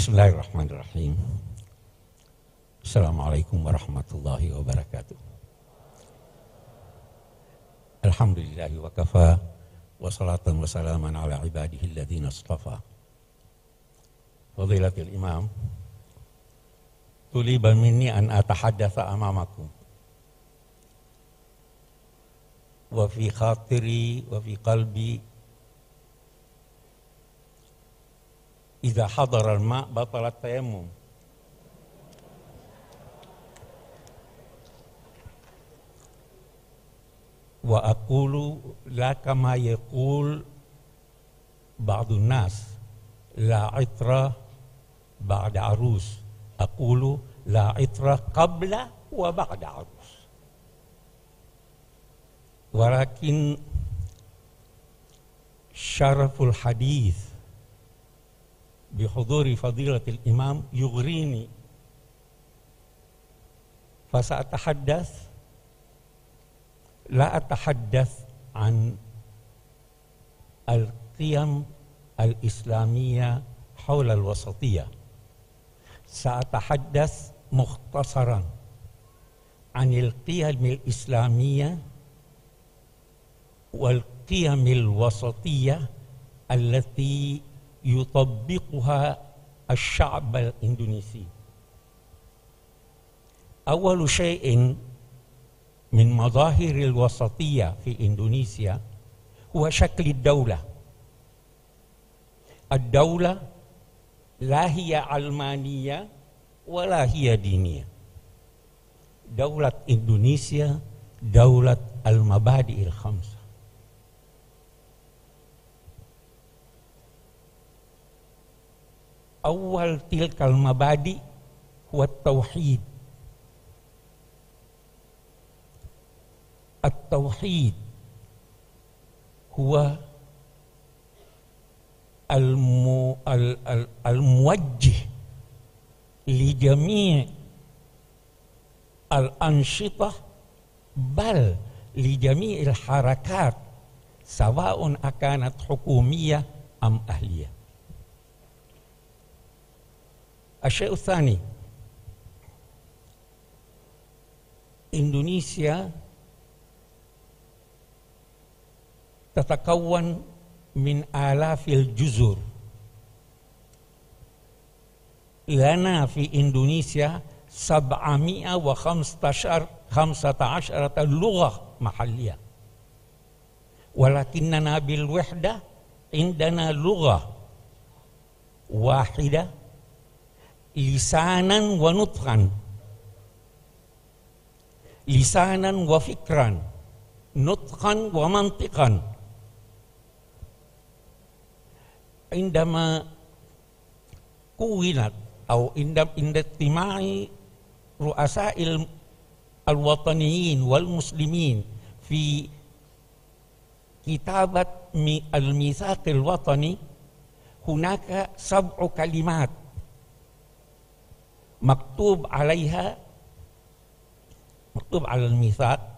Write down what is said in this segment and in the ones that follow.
بسم الله الرحمن الرحيم السلام عليكم ورحمة الله وبركاته الحمد لله وكفى وصلاة وسلاما على عباده الذين اصطفى فضيلة الإمام طلب مني أن أتحدث أمامكم وفي خاطري وفي قلبي إذا حضر الماء بطل التيمم وأقول لا كما يقول بعض الناس لا عطر بعد عروس أقول لا عطر قبل وبعد عروس ولكن شرف الحديث بحضور فضيلة الإمام يغريني فسأتحدث لا أتحدث عن القيم الإسلامية حول الوسطية سأتحدث مختصرا عن القيم الإسلامية والقيم الوسطية التي يطبقها الشعب الاندونيسي اول شيء من مظاهر الوسطيه في اندونيسيا هو شكل الدوله الدوله لا هي علمانيه ولا هي دينيه دوله اندونيسيا دوله المبادئ الخمسه awal tilkal mabadi wa tauhid at-tauhid huwa al-mu al, al, al muwajjih li jami' al bal li jami' al-harakat sawa'un akanat hukumiyah am ahliyah الشيء الثاني اندونيسيا تتكون من آلاف الجزر لنا في إندونيسيا سبعمائة وخمسة خمسة عشرة لغة محلية ولكننا بالوحدة عندنا لغة واحدة lisanan wa nutfan lisanan wa fikran nutqan wa mantikan indama kuwinat atau indam indetimai ru'asa'il al-wataniyin wal muslimin fi kitabat mi al-mithaq al-watani hunaka sab'u kalimat مكتوب عليها مكتوب على الميثاق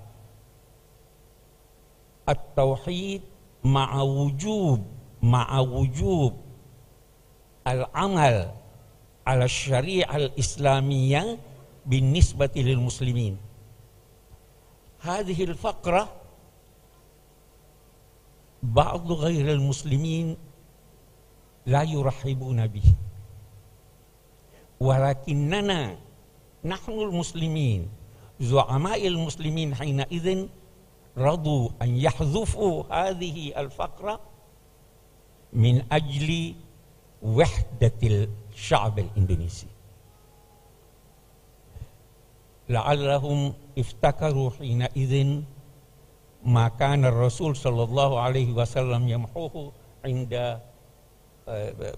التوحيد مع وجوب مع وجوب العمل على الشريعة الإسلامية بالنسبة للمسلمين هذه الفقرة بعض غير المسلمين لا يرحبون به ولكننا نحن المسلمين زعماء المسلمين حينئذ رضوا أن يحذفوا هذه الفقرة من أجل وحدة الشعب الإندونيسي لعلهم افتكروا حينئذ ما كان الرسول صلى الله عليه وسلم يمحوه عند آه،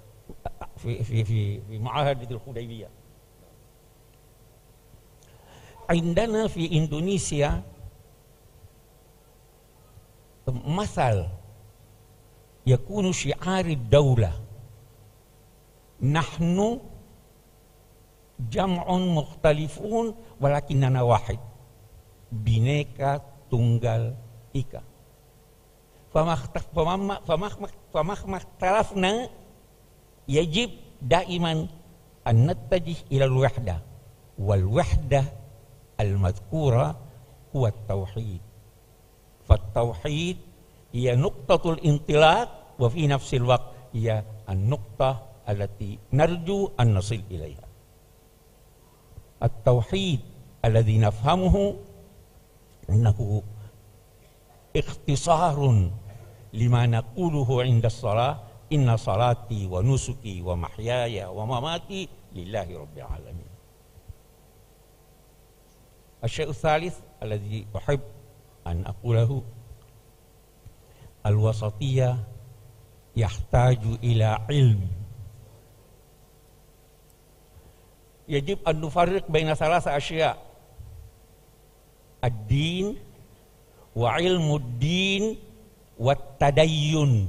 في في في في معاهده الحديبية عندنا في إندونيسيا مثل يكون شعار الدولة نحن جمع مختلفون ولكننا واحد بنيكا تunggal ika فمهما اختلفنا يجب دائما أن نتجه إلى الوحدة والوحدة المذكورة هو التوحيد فالتوحيد هي نقطة الانطلاق وفي نفس الوقت هي النقطة التي نرجو أن نصل إليها التوحيد الذي نفهمه أنه اختصار لما نقوله عند الصلاة inna salati wa nusuki wa mahyaya wa mamati lillahi rabbil alamin. Asy-syai' tsalits alladhi uhib an aqulahu al-wasatiyah yahtaju ila ilm yajib an nufarriq baina salasa asya ad-din wa ilmuddin wa tadayyun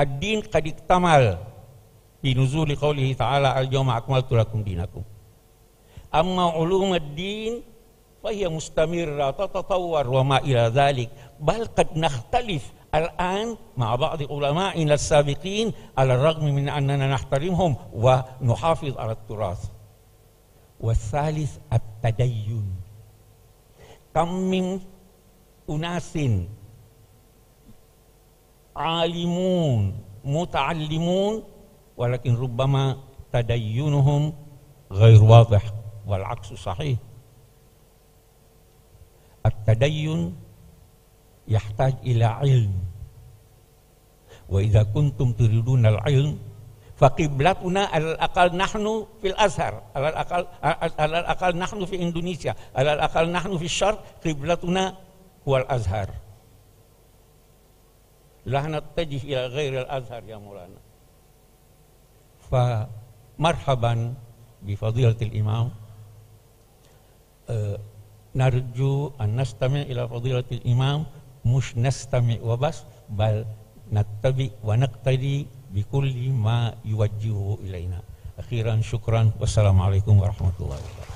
الدين قد اكتمل بنزول قوله تعالى اليوم أكملت لكم دينكم أما علوم الدين فهي مستمرة تتطور وما إلى ذلك بل قد نختلف الآن مع بعض علمائنا السابقين على الرغم من أننا نحترمهم ونحافظ على التراث والثالث التدين كم من أناس عالمون متعلمون ولكن ربما تدينهم غير واضح والعكس صحيح التدين يحتاج إلى علم وإذا كنتم تريدون العلم فقبلتنا على الأقل نحن في الأزهر على الأقل, على الأقل نحن في إندونيسيا على الأقل نحن في الشرق قبلتنا هو الأزهر لا نتجه إلى غير الأزهر يا مولانا فمرحبا بفضيلة الإمام أه، نرجو أن نستمع إلى فضيلة الإمام مش نستمع وبس بل نتبع ونقتدي بكل ما يوجهه إلينا أخيرا شكرا والسلام عليكم ورحمة الله وبركاته